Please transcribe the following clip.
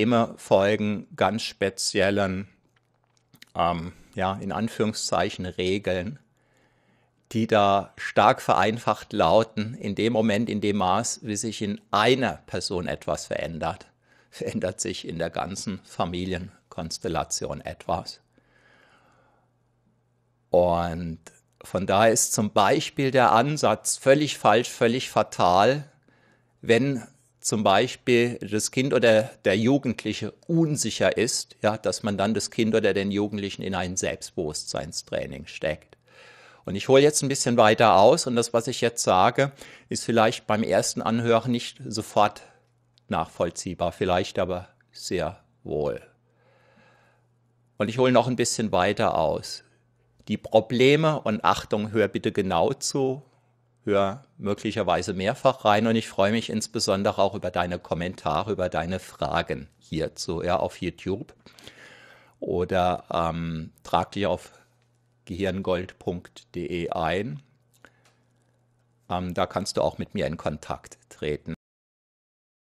Systeme folgen ganz speziellen, ähm, ja, in Anführungszeichen Regeln, die da stark vereinfacht lauten, in dem Moment, in dem Maß, wie sich in einer Person etwas verändert, verändert sich in der ganzen Familienkonstellation etwas. Und von daher ist zum Beispiel der Ansatz völlig falsch, völlig fatal, wenn zum Beispiel das Kind oder der Jugendliche unsicher ist, ja, dass man dann das Kind oder den Jugendlichen in ein Selbstbewusstseinstraining steckt. Und ich hole jetzt ein bisschen weiter aus und das, was ich jetzt sage, ist vielleicht beim ersten Anhören nicht sofort nachvollziehbar, vielleicht aber sehr wohl. Und ich hole noch ein bisschen weiter aus. Die Probleme, und Achtung, hör bitte genau zu, Hör möglicherweise mehrfach rein und ich freue mich insbesondere auch über deine Kommentare, über deine Fragen hierzu, ja, auf YouTube. Oder ähm, trag dich auf gehirngold.de ein. Ähm, da kannst du auch mit mir in Kontakt treten.